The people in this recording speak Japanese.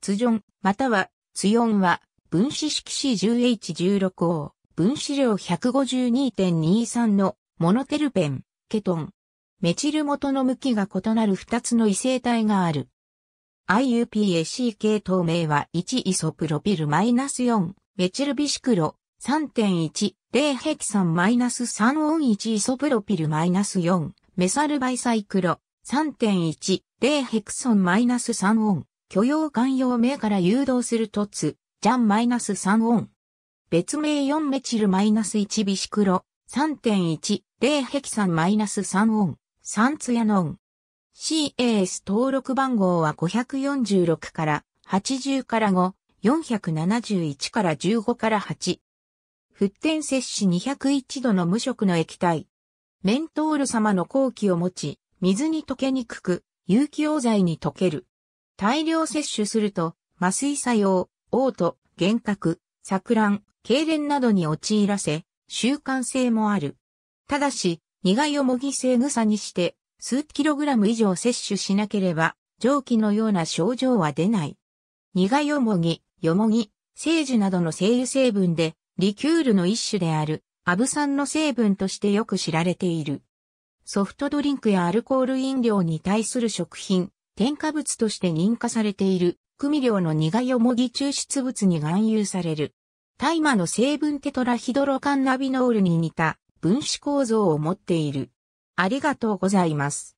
ツジョン、または、ツヨンは、分子式 C10H16O、分子量152.23のモノテルペン、ケトン。メチル元の向きが異なる2つの異性体がある。IUPAC 系統名は1イソプロピルマイナス -4、メチルビシクロ、3.1、0ヘキサンマイナス -3 オン1イソプロピルマイナス -4、メサルバイサイクロ、3.1、0ヘクソンマイナス -3 オン。許容慣用名から誘導するトツ、ジャンマイナス -3 オン。別名4メチルマイナス -1 ビシクロ、3.10ヘキサンマイナス -3 オン、3ツヤノン。CAS 登録番号は546から80から5、471から15から8。沸点摂取201度の無色の液体。メントール様の後期を持ち、水に溶けにくく、有機溶剤に溶ける。大量摂取すると、麻酔作用、嘔吐、幻覚、錯乱、痙攣などに陥らせ、習慣性もある。ただし、苦いをもぎ性草にして、数キログラム以上摂取しなければ、蒸気のような症状は出ない。苦よもぎ、よもぎ、聖樹などの精油成分で、リキュールの一種である、アブ酸の成分としてよく知られている。ソフトドリンクやアルコール飲料に対する食品、添加物として認可されている、組量の苦いよもぎ抽出物に含有される。大麻の成分テトラヒドロカンナビノールに似た分子構造を持っている。ありがとうございます。